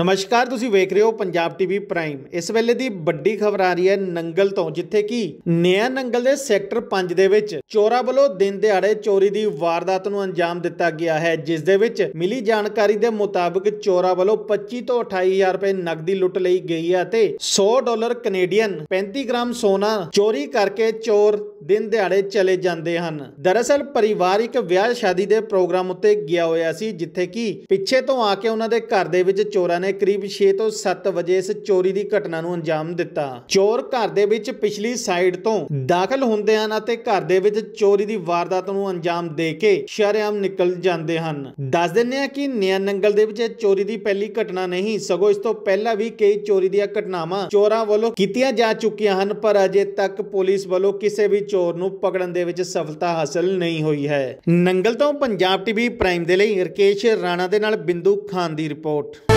ਨਮਸਕਾਰ ਤੁਸੀਂ ਵੇਖ ਰਹੇ ਹੋ ਪੰਜਾਬ ਟੀਵੀ ਪ੍ਰਾਈਮ ਇਸ ਵੇਲੇ ਦੀ ਵੱਡੀ ਖਬਰ ਆ ਰਹੀ ਹੈ ਨੰਗਲ ਤੋਂ ਜਿੱਥੇ ਕਿ ਨਿਆ ਨੰਗਲ ਦੇ ਸੈਕਟਰ 5 ਦੇ ਵਿੱਚ ਚੋਰਾ ਵੱਲੋਂ ਦਿਨ ਦਿਹਾੜੇ ਚੋਰੀ ਦੀ ਵਾਰਦਾਤ ਨੂੰ ਅੰਜਾਮ ਦਿੱਤਾ ਗਿਆ ਹੈ ਜਿਸ ਦੇ ਵਿੱਚ ਮਿਲੀ ਜਾਣਕਾਰੀ ਦੇ ਮੁਤਾਬਕ ਚੋਰਾ ਵੱਲੋਂ 25 ਤੋਂ 28000 ਰੁਪਏ ਨਕਦੀ ਲੁੱਟ ਲਈ ਗਈ ਹੈ ਅਤੇ 100 ਡਾਲਰ ਕੈਨੇਡੀਅਨ 35 ਗ੍ਰਾਮ ਸੋਨਾ ਚੋਰੀ ਕਰਕੇ ਚੋਰ ਦਿਨ ਦਿਹਾੜੇ ਚਲੇ ਜਾਂਦੇ ਹਨ ਦਰਅਸਲ ਪਰਿਵਾਰਿਕ ਵਿਆਹ ਸ਼ਾਦੀ ਦੇ ਪ੍ਰੋਗਰਾਮ ਉੱਤੇ ਗਿਆ ਹੋਇਆ ਸੀ ਜਿੱਥੇ ਕਿ ਪਿੱਛੇ ਤੋਂ ਆ ਕੇ ਉਹਨਾਂ ਦੇ ਘਰ ਦੇ ਵਿੱਚ ਚੋਰਾਂ ਨੇ ਕਰੀਬ 6 ਤੋਂ 7 ਵਜੇ ਇਸ ਚੋਰੀ ਦੀ ਘਟਨਾ ਨੂੰ ਅੰਜਾਮ ਦਿੱਤਾ ਚੋਰ ਘਰ ਦੇ ਵਿੱਚ ਪਿਛਲੀ ਸਾਈਡ ਤੋਂ ਦਾਖਲ ਹੁੰਦੇ ਹਨ ਅਤੇ ਘਰ ਦੇ ਵਿੱਚ ਚੋਰੀ ਦੀ ਵਾਰਦਾਤ ਨੂੰ ਅੰਜਾਮ ਦੇ ਕੇ ਸ਼ਰਿਆਮ ਨਿਕਲ ਜਾਂਦੇ ਹਨ ਦੱਸ ਦਿੰਨੇ ਆ ਕਿ ਨਿਆਨੰਗਲ ਦੇ ਵਿੱਚ ਇਹ ਚੋਰੀ ਦੀ ਪਹਿਲੀ ਘਟਨਾ ਨਹੀਂ ਸਗੋਂ ਇਸ ਤੋਂ ਪਹਿਲਾਂ ਵੀ ਕਈ ਚੋਰੀ ਦੀਆਂ ਘਟਨਾਵਾਂ ਚੋਰਾਂ ਵੱਲੋਂ ਕੀਤੀਆਂ ਜਾ ਚੁੱਕੀਆਂ ਹਨ ਪਰ ਅਜੇ ਤੱਕ ਪੁਲਿਸ ਵੱਲੋਂ ਕਿਸੇ ਵੀ ਚੋਰ ਨੂੰ ਪਕੜਨ ਦੇ ਵਿੱਚ ਸਫਲਤਾ ਹਾਸਲ ਨਹੀਂ ਹੋਈ ਹੈ ਨੰਗਲ ਤੋਂ ਪੰਜਾਬ ਟੀਵੀ ਪ੍ਰਾਈਮ ਦੇ ਲਈ ਰਕੇਸ਼ ਰਾਣਾ ਦੇ ਨਾਲ ਬਿੰਦੂ ਖਾਨ ਦੀ ਰਿਪੋਰਟ